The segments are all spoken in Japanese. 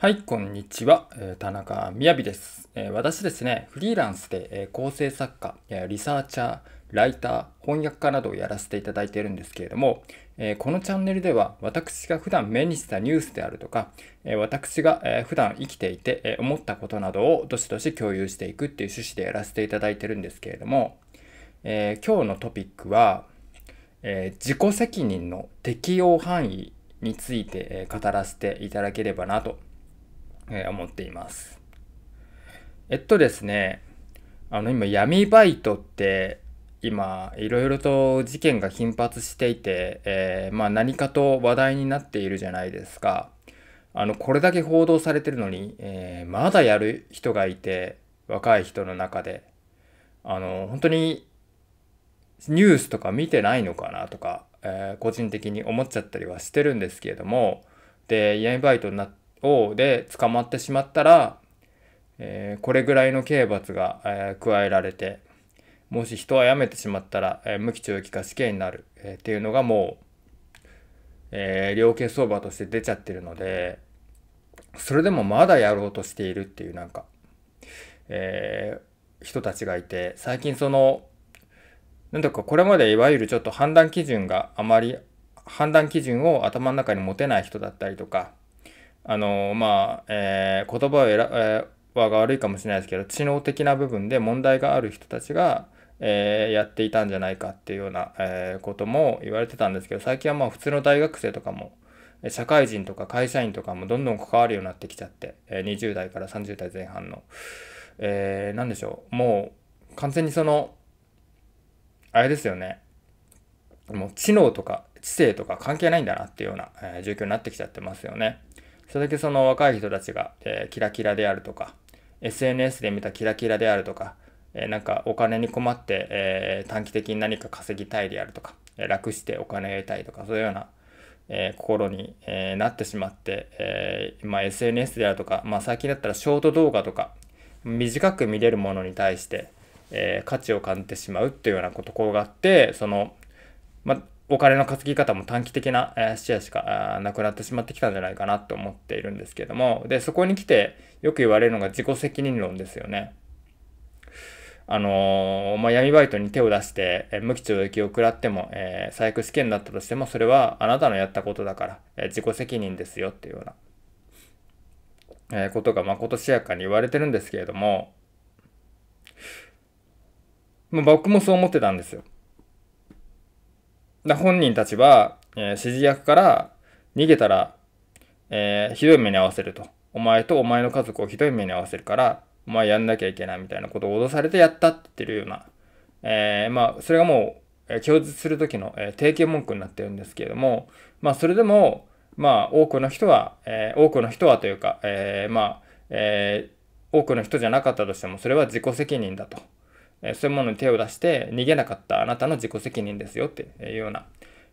はい、こんにちは。田中みやびです。私ですね、フリーランスで構成作家、リサーチャー、ライター、翻訳家などをやらせていただいているんですけれども、このチャンネルでは私が普段目にしたニュースであるとか、私が普段生きていて思ったことなどをどしどし共有していくっていう趣旨でやらせていただいているんですけれども、今日のトピックは、自己責任の適用範囲について語らせていただければなとえ思っています。えっとですね、あの今闇バイトって今いろいろと事件が頻発していて、えー、まあ、何かと話題になっているじゃないですか。あのこれだけ報道されてるのに、えー、まだやる人がいて若い人の中であの本当にニュースとか見てないのかなとか、えー、個人的に思っちゃったりはしてるんですけれどもで闇バイトになって王で捕まってしまったら、えー、これぐらいの刑罰が、えー、加えられて、もし人を辞めてしまったら、えー、無期懲役か死刑になる、えっていうのがもう、え量刑相場として出ちゃってるので、それでもまだやろうとしているっていうなんか、え人たちがいて、最近その、なんとかこれまでいわゆるちょっと判断基準があまり判断基準を頭の中に持てない人だったりとかあのまあ、えー、言葉を選、えー、はが悪いかもしれないですけど知能的な部分で問題がある人たちが、えー、やっていたんじゃないかっていうような、えー、ことも言われてたんですけど最近はまあ普通の大学生とかも社会人とか会社員とかもどんどん関わるようになってきちゃって、えー、20代から30代前半の、えー、何でしょうもう完全にそのあれですよねもう知能とか知性とか関係ないんだなっていうような、えー、状況になってきちゃってますよね。それだけその若い人たちが、えー、キラキラであるとか、SNS で見たキラキラであるとか、えー、なんかお金に困って、えー、短期的に何か稼ぎたいであるとか、えー、楽してお金を得たいとか、そういうような、えー、心に、えー、なってしまって、えー、まあ、SNS であるとか、まあ、最近だったらショート動画とか、短く見れるものに対して、えー、価値を感じてしまうっていうようなところがあって、その、まあ、お金の稼ぎ方も短期的な視野しかなくなってしまってきたんじゃないかなと思っているんですけども、で、そこに来てよく言われるのが自己責任論ですよね。あのまあ、闇バイトに手を出して、え無期懲役を食らっても、えー、最悪試験だったとしても、それはあなたのやったことだから、えー、自己責任ですよっていうような、えー、ことがまことしやかに言われてるんですけれども、まあ、僕もそう思ってたんですよ。で本人たちは、えー、指示役から逃げたら、えー、ひどい目に遭わせると。お前とお前の家族をひどい目に遭わせるから、お前やんなきゃいけないみたいなことを脅されてやったって言ってるような、えー、まあ、それがもう、えー、供述する時の、えー、定文句になってるんですけれども、まあ、それでも、まあ、多くの人は、え多くの人はというか、えまあ、え多くの人じゃなかったとしても、それは自己責任だと。そういうものに手を出して逃げなかったあなたの自己責任ですよっていうような、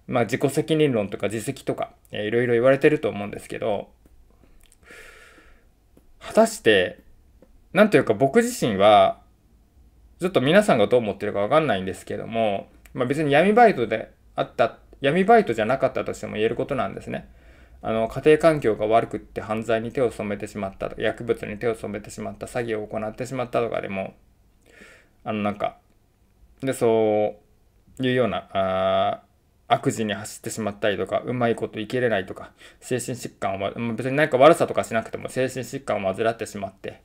まあ、自己責任論とか自責とかいろいろ言われてると思うんですけど果たして何というか僕自身はちょっと皆さんがどう思ってるか分かんないんですけども、まあ、別に闇バイトであった闇バイトじゃなかったとしても言えることなんですね。あの家庭環境が悪くって犯罪に手を染めてしまったとか薬物に手を染めてしまった詐欺を行ってしまったとかでもあのなんかでそういうようなあ悪事に走ってしまったりとか、うまいこといけれないとか、精神疾患を、別に何か悪さとかしなくても精神疾患を患ってしまって、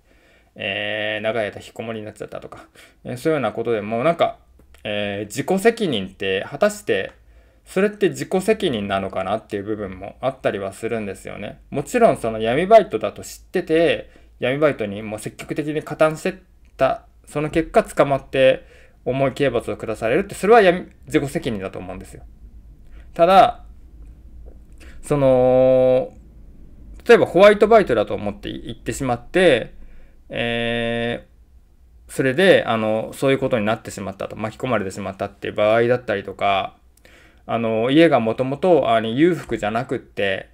えー、長い間引きこもりになっちゃったとか、えー、そういうようなことでもうなんか、えー、自己責任って果たしてそれって自己責任なのかなっていう部分もあったりはするんですよね。もちろんその闇バイトだと知ってて、闇バイトにもう積極的に加担してたその結果捕まって重い刑罰を下されるって、それはや自己責任だと思うんですよ。ただ、その、例えばホワイトバイトだと思って行ってしまって、えー、それで、あの、そういうことになってしまったと、巻き込まれてしまったっていう場合だったりとか、あの、家がもともとあ裕福じゃなくって、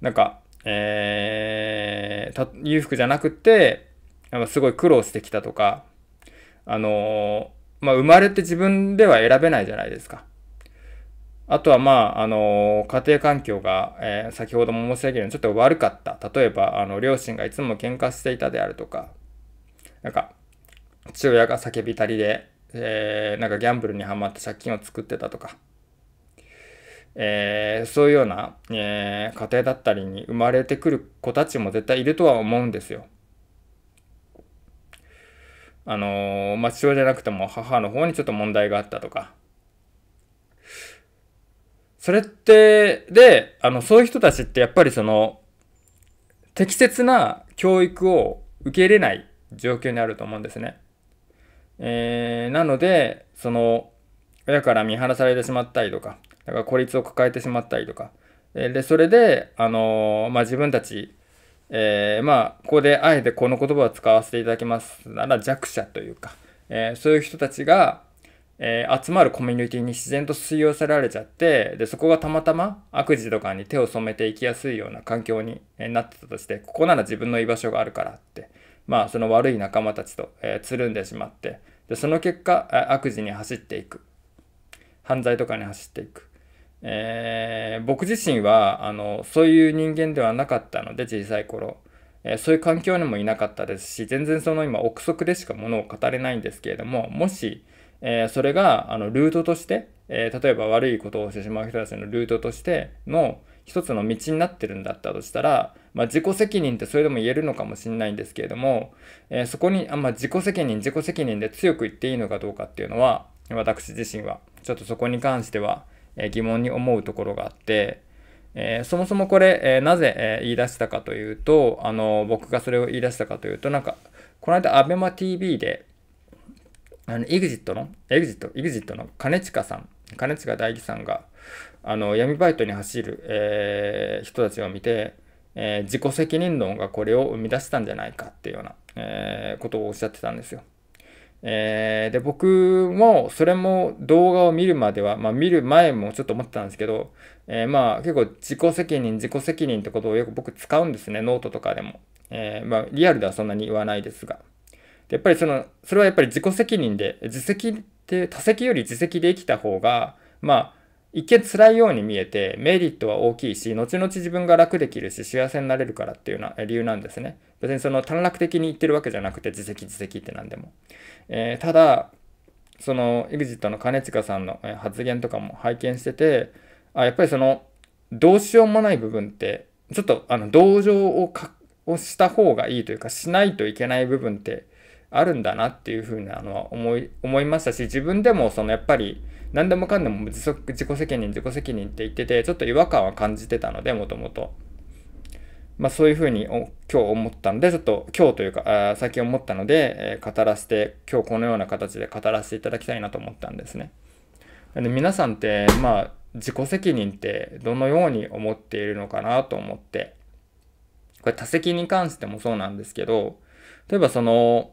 なんか、えー、裕福じゃなくって、すごい苦労してきたとか、あのー、まあ、生まれて自分では選べないじゃないですか。あとは、まあ、あのー、家庭環境が、えー、先ほども申し上げるようにちょっと悪かった。例えば、あの、両親がいつも喧嘩していたであるとか、なんか、父親が叫びたりで、えー、なんかギャンブルにはまって借金を作ってたとか、えー、そういうような、えー、家庭だったりに生まれてくる子たちも絶対いるとは思うんですよ。あのー、まあ、父親じゃなくても母の方にちょっと問題があったとか。それって、で、あの、そういう人たちってやっぱりその、適切な教育を受け入れない状況にあると思うんですね。えー、なので、その、親から見放されてしまったりとか、だから孤立を抱えてしまったりとか、で、それで、あのー、まあ、自分たちえー、まあ、ここであえてこの言葉を使わせていただきますなら弱者というか、えー、そういう人たちが、えー、集まるコミュニティに自然と吸い寄せられちゃって、で、そこがたまたま悪事とかに手を染めていきやすいような環境になってたとして、ここなら自分の居場所があるからって、まあ、その悪い仲間たちと、えー、つるんでしまって、で、その結果、悪事に走っていく。犯罪とかに走っていく。えー、僕自身はあのそういう人間ではなかったので小さい頃、えー、そういう環境にもいなかったですし全然その今憶測でしかものを語れないんですけれどももし、えー、それがあのルートとして、え例えば悪いことをしてしまう人たちのルートとしての一つの道になってるんだったとしたら、まあ、自己責任ってそれでも言えるのかもしれないんですけれども、えそこにあんまあ、自己責任自己責任で強く言っていいのかどうかっていうのは私自身はちょっとそこに関してはえ疑問に思うところがあって、えー、そもそもこれ、えー、なぜ、えー、言い出したかというと、あの、僕がそれを言い出したかというと、なんか、この間、アベマ t v で、あの、EXIT の、EXIT、EXIT の兼近さん、兼近大樹さんが、あの、闇バイトに走る、え人たちを見て、え自己責任論がこれを生み出したんじゃないかっていうような、えことをおっしゃってたんですよ。えー、で僕もそれも動画を見るまでは、まあ、見る前もちょっと思ってたんですけど、えー、まあ結構自己責任自己責任ってことをよく僕使うんですねノートとかでも、えー、まあ、リアルではそんなに言わないですがでやっぱりそのそれはやっぱり自己責任で自責って他責より自責で生きた方がまあ一見辛いように見えてメリットは大きいし後々自分が楽できるし幸せになれるからっていうような理由なんですね別にその短絡的に言ってるわけじゃなくて自責自責って何でも、えー、ただその EXIT の兼近さんの発言とかも拝見しててあやっぱりそのどうしようもない部分ってちょっとあの同情をかをした方がいいというかしないといけない部分ってあるんだなっていうふうなのは思い思いましたし自分でもそのやっぱり何でもかんでも自己責任自己責任って言っててちょっと違和感は感じてたのでもともと。まあ、そういうふうに今日思ったので、ちょっと今日というか、最近思ったので、えー、語らせて、今日このような形で語らせていただきたいなと思ったんですね。で皆さんって、まあ、自己責任ってどのように思っているのかなと思って、これ多責に関してもそうなんですけど、例えばその、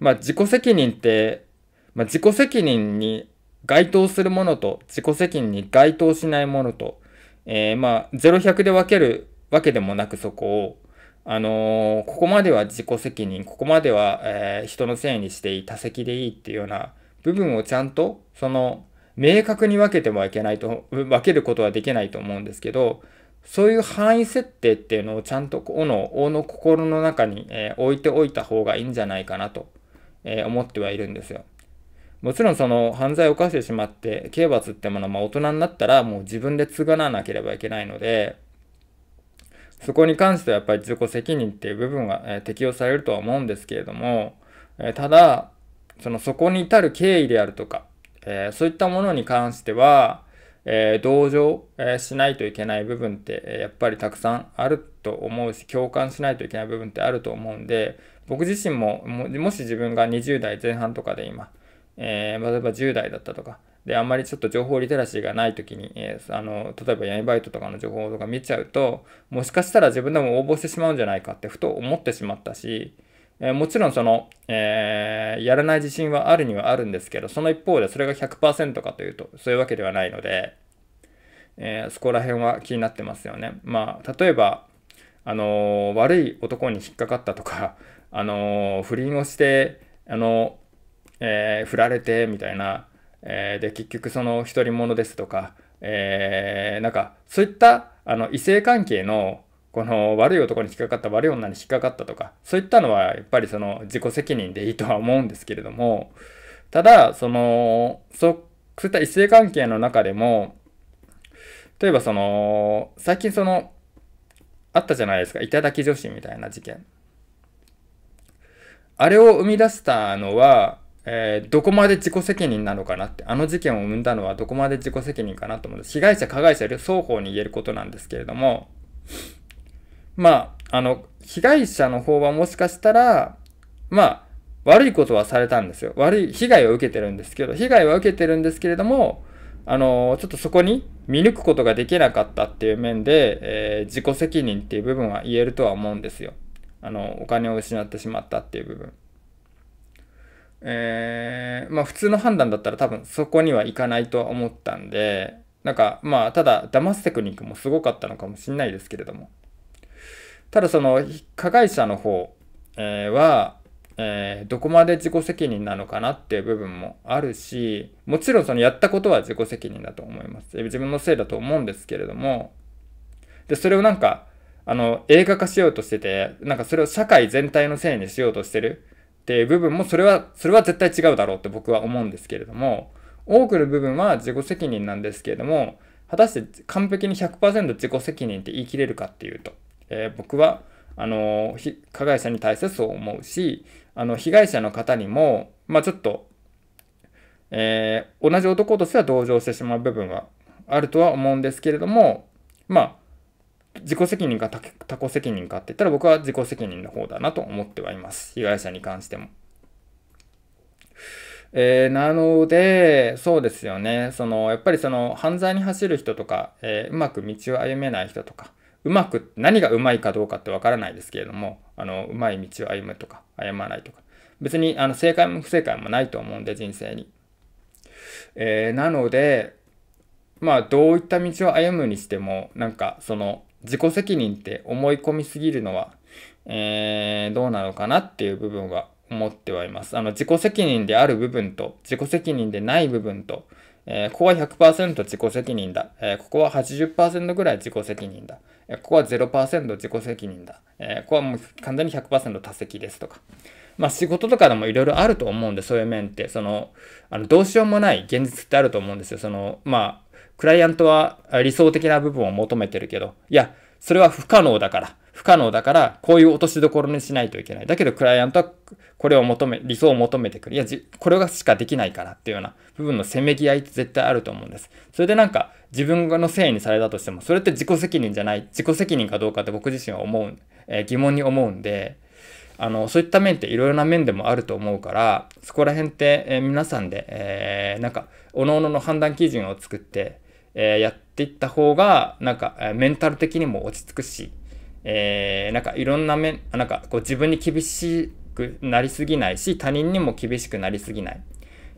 まあ、自己責任って、まあ、自己責任に該当するものと自己責任に該当しないものと、えー、まあ、0100で分けるわけでもなくそこを、あのー、ここまでは自己責任、ここまでは、えー、人のせいにしていい、他責でいいっていうような部分をちゃんと、その、明確に分けてもいけないと、分けることはできないと思うんですけど、そういう範囲設定っていうのをちゃんと、おの、おの心の中に、えー、置いておいた方がいいんじゃないかなと、え思ってはいるんですよ。もちろんその犯罪を犯してしまって刑罰ってものは大人になったらもう自分で償わなければいけないのでそこに関してはやっぱり自己責任っていう部分が適用されるとは思うんですけれどもただそのそこに至る経緯であるとか、えそういったものに関しては、え同情、えしないといけない部分って、えやっぱりたくさんあると思うし共感しないといけない部分ってあると思うんで僕自身ももし自分が20代前半とかで今えー、例えば10代だったとか、で、あんまりちょっと情報リテラシーがない時に、えー、あの、例えば闇バイトとかの情報とか見ちゃうと、もしかしたら自分でも応募してしまうんじゃないかってふと思ってしまったし、えー、もちろんその、えー、やらない自信はあるにはあるんですけど、その一方でそれが100%かというと、そういうわけではないので、えー、そこら辺は気になってますよね。まあ、例えば、あの悪い男に引っかかったとか、あの不倫をして、あのえー、振られてみたいな、えー、で結局その独り者ですとか、えー、なんかそういったあの異性関係のこの悪い男に引っかかった悪い女に引っかかったとかそういったのはやっぱりその自己責任でいいとは思うんですけれどもただそのそういった異性関係の中でも例えばその最近そのあったじゃないですか頂き女子みたいな事件あれを生み出したのはえー、どこまで自己責任なのかなって、あの事件を生んだのはどこまで自己責任かなと思うんです。被害者、加害者、双方に言えることなんですけれども、まあ、あの、被害者の方はもしかしたら、まあ、悪いことはされたんですよ。悪い、被害を受けてるんですけど、被害は受けてるんですけれども、あの、ちょっとそこに見抜くことができなかったっていう面で、えー、自己責任っていう部分は言えるとは思うんですよ。あの、お金を失ってしまったっていう部分。えー、まあ普通の判断だったら多分そこにはいかないとは思ったんで、なんかまあただ騙すテクニックもすごかったのかもしれないですけれども。ただその加害者の方、えー、は、えー、どこまで自己責任なのかなっていう部分もあるし、もちろんそのやったことは自己責任だと思います。自分のせいだと思うんですけれども、で、それをなんか、あの、映画化しようとしてて、なんかそれを社会全体のせいにしようとしてる。っていう部分もそれは、それは絶対違うだろうって僕は思うんですけれども、多くの部分は自己責任なんですけれども、果たして完璧に100%自己責任って言い切れるかっていうと、えー、僕は、あの、加害者に対してそう思うし、あの、被害者の方にも、まあ、ちょっと、えー、同じ男としては同情してしまう部分はあるとは思うんですけれども、まあ、自己責任か他己責任かって言ったら僕は自己責任の方だなと思ってはいます。被害者に関しても。えー、なので、そうですよね。その、やっぱりその、犯罪に走る人とか、えー、うまく道を歩めない人とか、うまく、何がうまいかどうかってわからないですけれども、あの、うまい道を歩むとか、歩まないとか。別に、あの、正解も不正解もないと思うんで、人生に。えー、なので、まあ、どういった道を歩むにしても、なんか、その、自己責任って思い込みすぎるのは、えー、どうなのかなっていう部分は思ってはいます。あの、自己責任である部分と、自己責任でない部分と、えー、ここは100%自己責任だ、えー、ここは80%ぐらい自己責任だ。えここは0%自己責任だ。えここはもう完全に100%多責ですとか。まあ仕事とかでもいろいろあると思うんで、そういう面って、その、あのどうしようもない現実ってあると思うんですよ。その、まあ、クライアントは理想的な部分を求めてるけど、いや、それは不可能だから。不可能だから、こういう落としどころにしないといけない。だけど、クライアントはこれを求め、理想を求めてくる。いや、これがしかできないからっていうような部分のせめぎ合いって絶対あると思うんです。それでなんか、自分のせいにされたとしても、それって自己責任じゃない、自己責任かどうかって僕自身は思う、えー、疑問に思うんで、あの、そういった面っていろいろな面でもあると思うから、そこら辺って、えー、皆さんで、えー、なんか、おのおのの判断基準を作って、えやっていった方が、なんか、メンタル的にも落ち着くし、えー、なんかいろんな面、なんかこう自分に厳しくなりすぎないし、他人にも厳しくなりすぎない、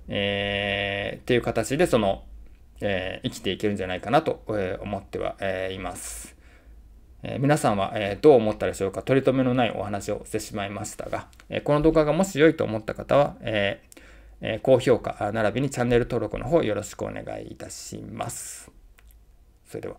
えー、っていう形で、その、えー、生きていけるんじゃないかなと思っては、えいます。え皆さんは、えどう思ったでしょうか取り留めのないお話をしてしまいましたが、えこの動画がもし良いと思った方は、えーえー、高評価並びにチャンネル登録の方よろしくお願いいたします。それでは。